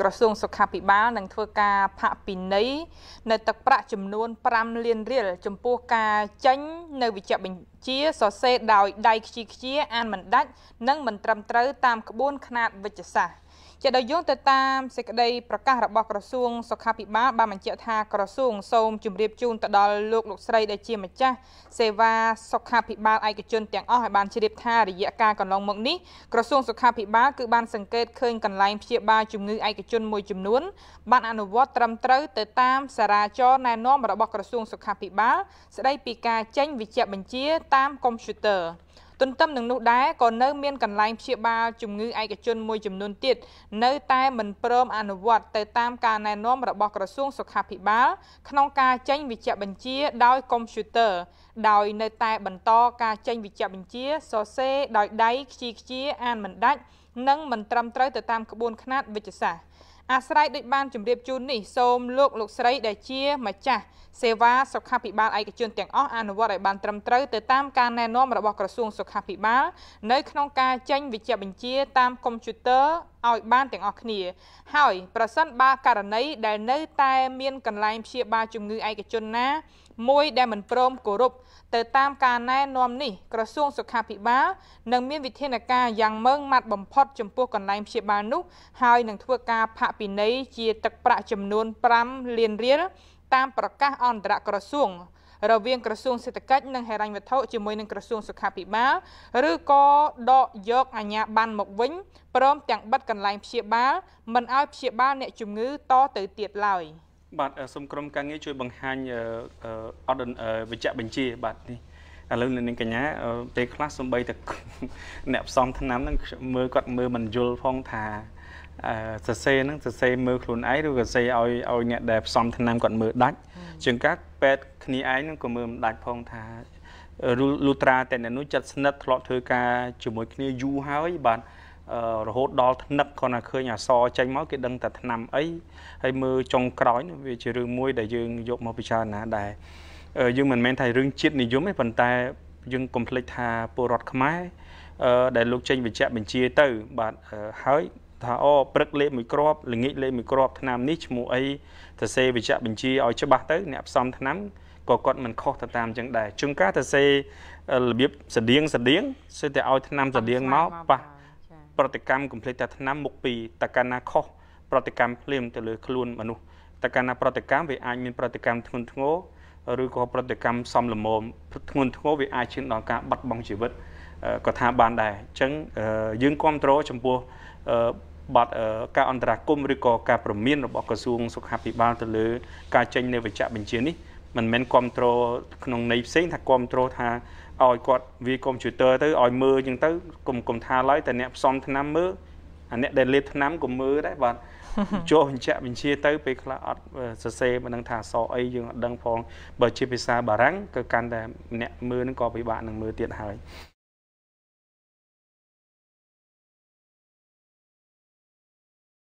ក្រសួងសុខាភិបាលនឹងធ្វើការផាកពិន័យនៅទឹកប្រាក់ចំនួន5លានរៀលចំពោះការចេញនៅវិជ្ជបញ្ជាសរសេរដោយដៃខ្ជីខ្ជាអានមិនដាច់ និងមិនត្រឹមត្រូវតាមក្បួនខ្នាតវិជ្ជសាស្ត្រជាដោយយោងទៅតាមសេចក្តីប្រកាសរបស់ក្រសួងសុខាភិបាល បានបញ្ជាក់ថាក្រសួងសូមជម្រាបជូនទៅដល់លោកលោកស្រីដែលជាម្ចាស់សេវាសុខាភិបាលឯកជនទាំងអស់ឲ្យបានជ្រាបថារយៈការកន្លងមកនេះក្រសួងសុខាភិបាលគឺបានសង្កេតឃើញកន្លែងព្យាបាលជំងឺឯកជនមួយចំនួនបានអនុវត្តត្រឹមត្រូវទៅតាមសារាចរណែនាំរបស់ក្រសួងសុខាភិបាលស្តីពីការចេញវិជ្ជាបញ្ជាតាមកុំព្យូទ័រទន្ទឹមនឹងនោះដែរក៏នៅមានកន្លែងព្យាបាលជំងឺឯកជនមួយចំនួនទៀតនៅតែមិនព្រមអនុវត្តទៅតាមការណែនាំរបស់ក្រសួងសុខាភិបាលក្នុងការចេញវិជ្ជាបញ្ជាដោយកុំព្យូទ័រដោយនៅតែបន្តការចេញវិជ្ជាបញ្ជាសរសេរដោយដៃខ្ជីខ្ជាអានមិនដាច់និងមិនត្រឹមត្រូវទៅតាមក្បួនខ្នាតវិទ្យាសាស្ត្រអាស្រ័យដូចបានជម្រាបជូននេះសូមលោកលោកស្រីដែលជាម្ចាស់សេវាសុខាភិបាលឯកជនទាំងអស់អនុវត្តឲ្យបានត្រឹមត្រូវទៅតាមការណែនាំរបស់ក្រសួងសុខាភិបាលនៅក្នុងការចេញវិជ្ជាបញ្ជាតាមកុំព្យូទ័រឲ្យបានទាំងអស់គ្នា ហើយ ប្រសិនបើករណីដែលនៅតែមានកន្លែងព្យាបាលជំងឺឯកជនណា មួយដែលមិនព្រមគោរពទៅតាមការណែនាំនេះក្រសួង សុខាភិបាលនឹងមានវិធានការយ៉ាងម៉ឺងម៉ាត់បំផុតចំពោះកន្លែងព្យាបាលនោះហើយនឹងធ្វើការផាកពិន័យជាទឹកប្រាក់ចំនួន5លានរៀលតាមប្រកាសអន្តរក្រសួងរវាងក្រសួងសេដ្ឋកិច្ចនិងហិរញ្ញវត្ថុជាមួយនឹងក្រសួងសុខាភិបាលឬក៏ដកយកអាជ្ញាប័ណ្ណមកវិញព្រមទាំងបិទកន្លែងព្យាបាលមិនឲ្យព្យាបាលអ្នក ជំងឺតទៅទៀតឡើយបាទសូមក្រុមការងារជួយបង្ហាញអត់វិជ្ជបញ្ជាបាទនេះឥឡូវលោកនាងកញ្ញាពេលខ្លះសំបីតែអ្នកផ្សំឆ្នាំហ្នឹងមើលគាត់មើលមិនយល់ផងថាសរសេរហ្នឹងសរសេរមើលខ្លួនឯងឬក៏សរសេរឲ្យឲ្យអ្នកដែលផ្សំឆ្នាំគាត់មើលដាច់ជាងកាប៉ែតគ្នាឯងហ្នឹងក៏មើលមិនដាច់ផងថាលូត្រាតែអ្នកនោះចិត្តស្និទ្ធធ្លាប់ធ្វើការជាមួយគ្នាយូរហើយ បាទរហូតដល់ថ្នឹកគាត់ណាឃើញអសចេញមកគេដឹងតែឆ្នាំអីហើយមើលចុងក្រោយវាជារឿងមួយដែលយើងយកមកពិចារណាដែរយើងមិនមែនថារឿងជាតិនិយមទេប៉ុន្តែយើងកុំភ្លេចថាពលរដ្ឋខ្មែរដែលលោកចេញបញ្ជាក់បញ្ជាទៅ បាទហើយថាអូព្រឹកលេខមួយគ្រាប់ល្ងាចលេខមួយគ្រាប់ឆ្នាំនេះឈ្មោះអីសរសេរវិជ្ជបញ្ជាឲ្យច្បាស់ទៅអ្នកផ្សំឆ្នាំក៏គាត់មិនខុសទៅតាមចឹងដែរជួនកាលសរសេររបៀបស្តៀងស្តៀងស្ទើរតែឲ្យឆ្នាំ ស្តៀងមកប៉ះប្រតិកម្មគំ plet តែឆ្នាំមុខពីតកាលណាខុសប្រតិកម្មភ្លាមទៅលើខ្លួនមនុស្សតកាលណាប្រតិកម្មវាអាចមានប្រតិកម្មធ្ងន់ធ្ងរឬក៏ប្រតិកម្មសំលមមធ្ងន់ធ្ងរវាអាចឈានដល់ការបាត់បង់ជីវិតក៏ថាបានដែរអញ្ចឹងយើងគ្រប់គ្រងចំពោះបាត់ការអន្តរាគមឬក៏ការព្រមានរបស់ក្រសួងសុខាភិបាលទៅលើ ការចេញនៃវេជ្ជបញ្ជានេះមិនមែនគ្រប់គ្រងក្នុងន័យផ្សេង ថាគ្រប់គ្រងថាឲ្យគាត់វាកុំព្យូទ័រទៅឲ្យមើលអញ្ចឹងទៅកុំកុំថាឡើយតែអ្នកផ្សំឆ្នាំមើលអាអ្នកដែលលេបឆ្នាំក៏មើលដែរបាទចុះបញ្ជាក់បញ្ជាទៅពេលខ្លះអត់សរសេរមិនដឹងថាអសអីយើងអត់ដឹងផង បើជាភាសាបារាំងក៏កាន់តែម្នាក់មើលនឹងក៏ពិបាកនឹងមើលទៀតហើយ